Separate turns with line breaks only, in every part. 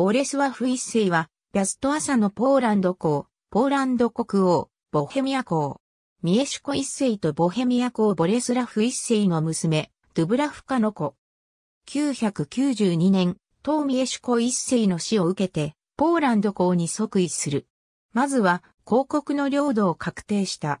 ボレスワフ一世は、ピャスト朝のポーランド公、ポーランド国王、ボヘミア公。ミエシュコ一世とボヘミア公ボレスラフ一世の娘、ドゥブラフカの子。992年、当ミエシュコ一世の死を受けて、ポーランド公に即位する。まずは、公国の領土を確定した。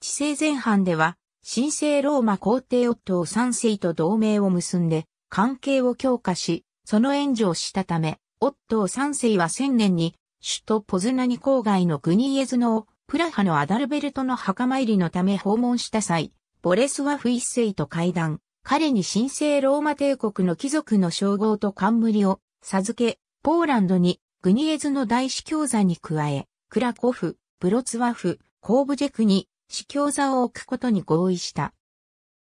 治世前半では、神聖ローマ皇帝夫を三世と同盟を結んで、関係を強化し、その援助をしたため、オットー三世は千年に、首都ポズナニ郊外のグニーエズノを、プラハのアダルベルトの墓参りのため訪問した際、ボレスワフ一世と会談、彼に神聖ローマ帝国の貴族の称号と冠を授け、ポーランドにグニエズの大司教座に加え、クラコフ、ブロツワフ、コーブジェクに司教座を置くことに合意した。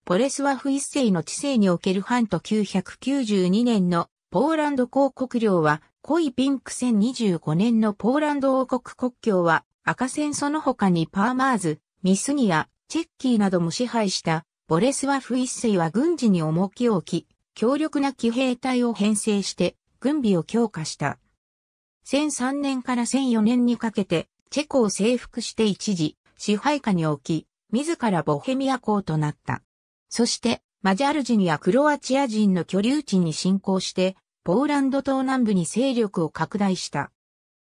ボレスワフ一世の治世における半と992年のポーランド広告領は、濃いピンク1025年のポーランド王国国境は、赤線その他にパーマーズ、ミスニア、チェッキーなども支配した、ボレスワフ一世は軍事に重きを置き、強力な騎兵隊を編成して、軍備を強化した。1003年から1004年にかけて、チェコを征服して一時、支配下に置き、自らボヘミア公となった。そして、マジャル人やクロアチア人の居留地に侵攻して、ポーランド東南部に勢力を拡大した。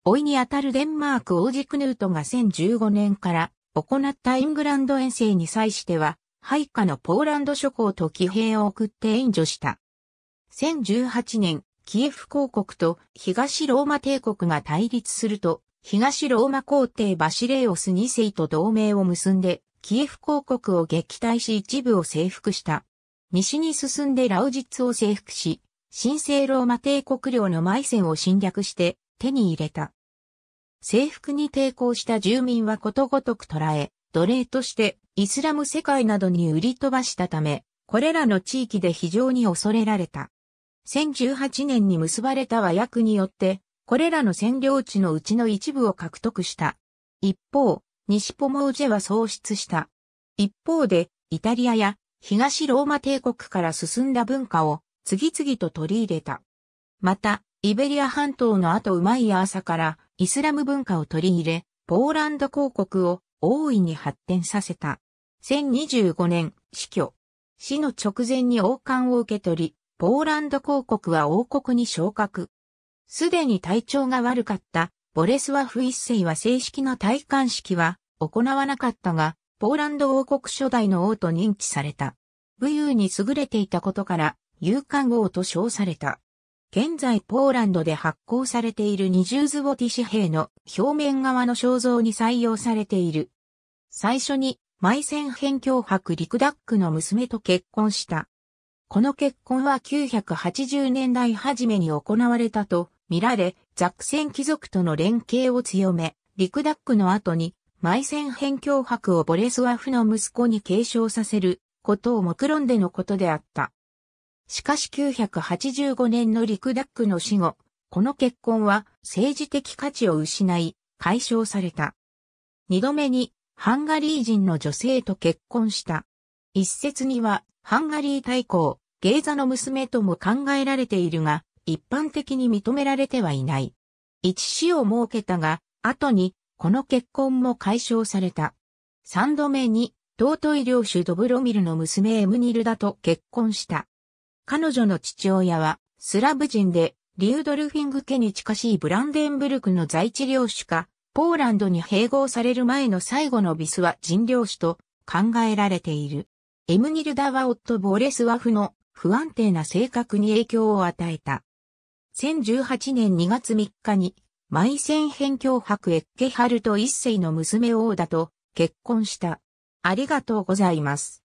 老いにあたるデンマーク王子クヌートが1015年から行ったイングランド遠征に際しては、配下のポーランド諸侯と騎兵を送って援助した。1018年、キエフ公国と東ローマ帝国が対立すると、東ローマ皇帝バシレオス2世と同盟を結んで、キエフ公国を撃退し一部を征服した。西に進んでラウジッツを征服し、神聖ローマ帝国領のマイセンを侵略して手に入れた。征服に抵抗した住民はことごとく捕らえ、奴隷としてイスラム世界などに売り飛ばしたため、これらの地域で非常に恐れられた。1018年に結ばれた和訳によって、これらの占領地のうちの一部を獲得した。一方、西ポモージェは喪失した。一方で、イタリアや東ローマ帝国から進んだ文化を次々と取り入れた。また、イベリア半島の後うまい朝からイスラム文化を取り入れ、ポーランド公国を大いに発展させた。1025年、死去。死の直前に王冠を受け取り、ポーランド公国は王国に昇格。すでに体調が悪かった、ボレスワフ一世は正式な戴冠式は行わなかったが、ポーランド王国初代の王と認知された。武勇に優れていたことから、勇敢王と称された。現在ポーランドで発行されている二重ズボティ紙幣の表面側の肖像に採用されている。最初に、マイセンヘン教リクダックの娘と結婚した。この結婚は980年代初めに行われたと見られ、ザクセン貴族との連携を強め、リクダックの後にマイセン辺境をボレスワフの息子に継承させることを目論んでのことであった。しかし985年のリクダックの死後、この結婚は政治的価値を失い、解消された。二度目にハンガリー人の女性と結婚した。一説にはハンガリー大公、ゲーザの娘とも考えられているが、一般的に認められてはいない。一死を設けたが、後にこの結婚も解消された。三度目に、尊い領主ドブロミルの娘エムニルダと結婚した。彼女の父親は、スラブ人で、リュードルフィング家に近しいブランデンブルクの在地領主か、ポーランドに併合される前の最後のビスは人領主と考えられている。エムニルダは夫ボーレスワフの不安定な性格に影響を与えた。1018年2月3日に舞戦辺境博エッケハルト一世の娘王だと結婚した。ありがとうございます。